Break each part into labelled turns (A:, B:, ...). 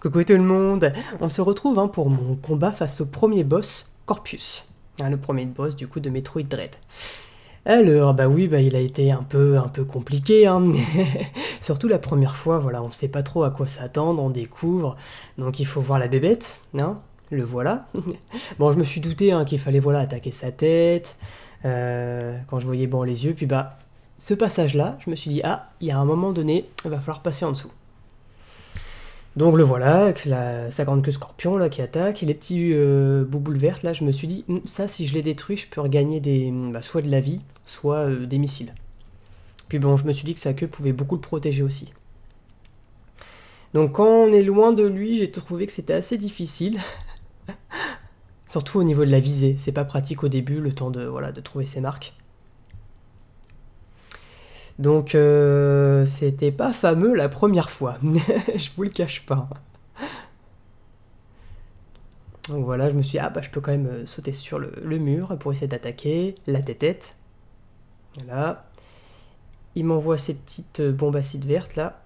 A: Coucou tout le monde On se retrouve hein, pour mon combat face au premier boss, Corpus. Hein, le premier boss du coup de Metroid Dread. Alors bah oui bah il a été un peu un peu compliqué hein. surtout la première fois voilà on sait pas trop à quoi s'attendre on découvre donc il faut voir la bébête non le voilà bon je me suis douté qu'il fallait voilà attaquer sa tête euh, quand je voyais bon les yeux puis bah ce passage là je me suis dit ah il y a un moment donné il va falloir passer en dessous donc le voilà, sa grande queue scorpion là, qui attaque, et les petits bouboules euh, vertes là, je me suis dit, hum, ça si je les détruis, je peux regagner des, hum, bah, soit de la vie, soit euh, des missiles. Puis bon, je me suis dit que sa queue pouvait beaucoup le protéger aussi. Donc quand on est loin de lui, j'ai trouvé que c'était assez difficile. Surtout au niveau de la visée, c'est pas pratique au début, le temps de, voilà, de trouver ses marques. Donc euh, c'était pas fameux la première fois, je vous le cache pas. Donc voilà, je me suis dit, ah bah je peux quand même euh, sauter sur le, mur pour essayer d'attaquer la tête-tête. Voilà. Il m'envoie ces petites euh, bombes acides vertes là.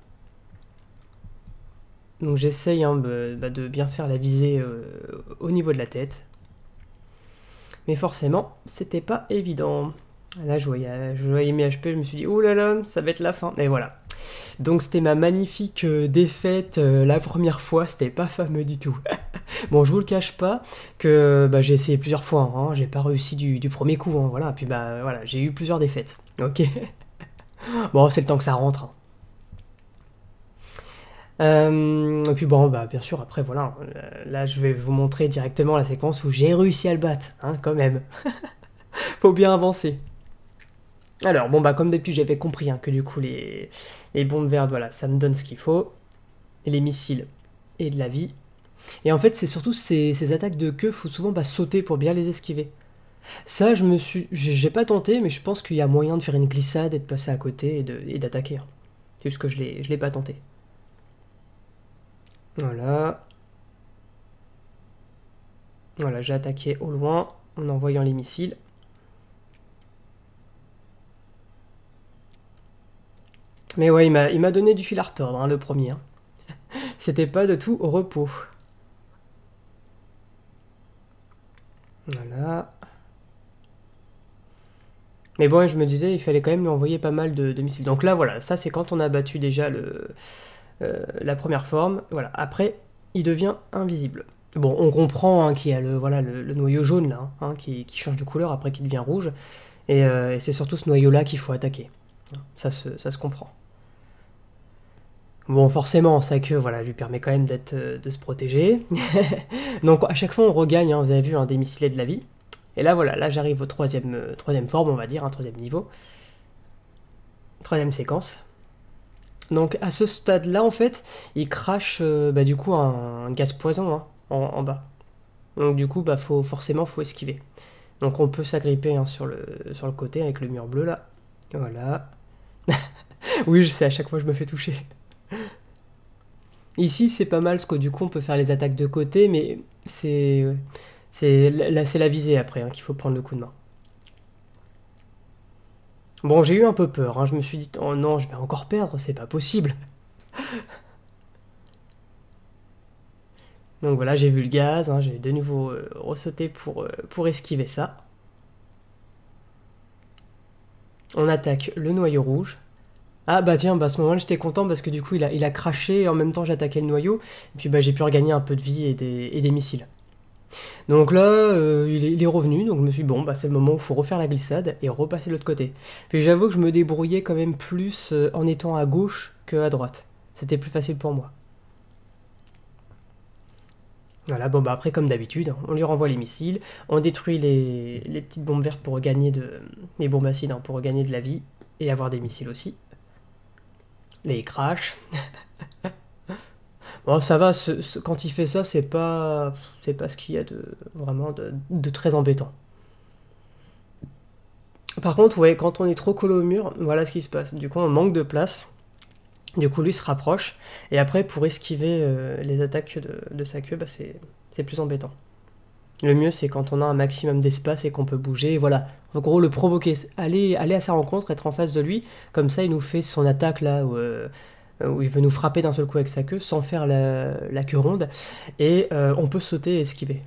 A: Donc j'essaye hein, bah, bah, de bien faire la visée au niveau de la tête. Mais forcément, c'était pas évident. Là, je voyais, mes HP, je me suis dit, oh là là, ça va être la fin. Et voilà. Donc, c'était ma magnifique euh, défaite euh, la première fois, c'était pas fameux du tout. bon, je vous le cache pas que bah, j'ai essayé plusieurs fois, hein. j'ai pas réussi du, premier coup, et hein, voilà. Puis bah voilà, j'ai eu plusieurs défaites. Ok. bon, c'est le temps que ça rentre. Hein. Euh, et puis bon, bah, bien sûr, après, voilà, là, je vais vous montrer directement la séquence où j'ai réussi à le battre, hein, quand même. Faut bien avancer. Alors, bon, bah, comme d'habitude, j'avais compris hein, que du coup, les, bombes vertes, voilà, ça me donne ce qu'il faut. les missiles et de la vie. Et en fait, c'est surtout ces, attaques de queue, faut souvent bah, sauter pour bien les esquiver. Ça, je me suis. J'ai pas tenté, mais je pense qu'il y a moyen de faire une glissade et de passer à côté et d'attaquer. Hein. C'est juste que je l'ai pas tenté. Voilà. Voilà, j'ai attaqué au loin en envoyant les missiles. Mais ouais, il m'a donné du fil à retordre, hein, le premier. Hein. C'était pas de tout au repos. Voilà. Mais bon, je me disais, il fallait quand même lui envoyer pas mal de, missiles. Donc là, voilà, ça c'est quand on a battu déjà le, euh, la première forme. Voilà, après, il devient invisible. Bon, on comprend hein, qu'il y a le, voilà, le, noyau jaune là, qui, change de couleur après qu'il devient rouge. Et, euh, c'est surtout ce noyau-là qu'il faut attaquer. Ça ça se comprend. Bon, forcément, sa queue, voilà, lui permet quand même d'être, euh, de se protéger. Donc à chaque fois, on regagne, hein. vous avez vu, un hein, de la vie. Et là, voilà, là j'arrive au troisième, euh, troisième forme, on va dire, un hein, troisième niveau. Troisième séquence. Donc à ce stade-là, en fait, il crache, euh, bah, du coup, un, gaz poison hein, en, bas. Donc du coup, bah, faut, forcément, faut esquiver. Donc on peut s'agripper sur, le, sur le côté avec le mur bleu, là. Voilà. oui, je sais, à chaque fois, je me fais toucher. Ici, c'est pas mal, parce que du coup, on peut faire les attaques de côté, mais c'est la, la visée après hein, qu'il faut prendre le coup de main. Bon, j'ai eu un peu peur. Hein. Je me suis dit, oh non, je vais encore perdre, c'est pas possible. Donc voilà, j'ai vu le gaz, hein, j'ai de nouveau euh, ressauté pour, euh, pour esquiver ça. On attaque le noyau rouge. Ah bah tiens, bah à ce moment-là j'étais content parce que du coup il a, il a craché et en même temps j'attaquais le noyau, et puis bah j'ai pu regagner un peu de vie et des, missiles. Donc là, euh, il, est, revenu, donc je me suis dit, bon, bah, c'est le moment où il faut refaire la glissade et repasser de l'autre côté. Puis j'avoue que je me débrouillais quand même plus euh, en étant à gauche que à droite. C'était plus facile pour moi. Voilà, bon bah après comme d'habitude, hein, on lui renvoie les missiles, on détruit les, petites bombes vertes pour regagner de... les bombes acides hein, pour regagner de la vie et avoir des missiles aussi les crache. bon, ça va, quand il fait ça, c'est pas, c'est pas ce qu'il y a de vraiment de, très embêtant. Par contre, ouais, quand on est trop collé au mur, voilà ce qui se passe. Du coup, on manque de place. Du coup, lui se rapproche. Et après, pour esquiver euh, les attaques de, sa queue, bah, c'est plus embêtant. Le mieux, c'est quand on a un maximum d'espace et qu'on peut bouger. voilà, en gros, le provoquer, aller, aller à sa rencontre, être en face de lui. Comme ça, il nous fait son attaque là où, euh, il veut nous frapper d'un seul coup avec sa queue sans faire la, queue ronde. Et euh, on peut sauter et esquiver.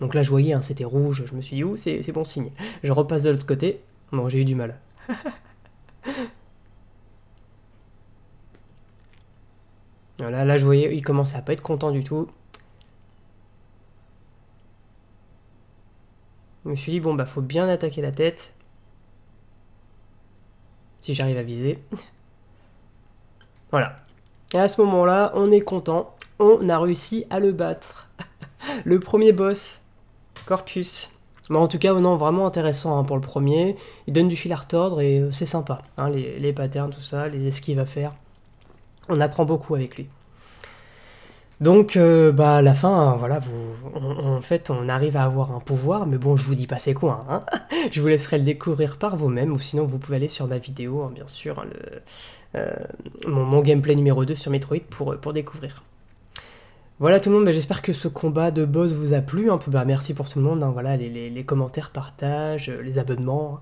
A: Donc là, je voyais, hein, c'était rouge. Je me suis dit, ouh, c'est bon signe. Je repasse de l'autre côté. Bon, j'ai eu du mal. Voilà là, je voyais, il commençait à pas être content du tout. me suis dit, bon, bah, faut bien attaquer la tête. Si j'arrive à viser. voilà. Et à ce moment-là, on est content. On a réussi à le battre. le premier boss, Corpus. Mais en tout cas, vraiment intéressant hein, pour le premier. Il donne du fil à retordre et euh, c'est sympa. Hein, les, les patterns, tout ça, les esquives à faire. On apprend beaucoup avec lui. Donc, euh, bah, à la fin, voilà, vous, on, en fait, on arrive à avoir un pouvoir, mais bon, je vous dis pas c'est quoi, hein. Je vous laisserai le découvrir par vous-même, ou sinon, vous pouvez aller sur ma vidéo, hein, bien sûr, hein, le, euh, mon, gameplay numéro 2 sur Metroid pour, euh, pour découvrir. Voilà tout le monde, bah, j'espère que ce combat de boss vous a plu. Bah, merci pour tout le monde, voilà, les, les, commentaires, partages, les abonnements.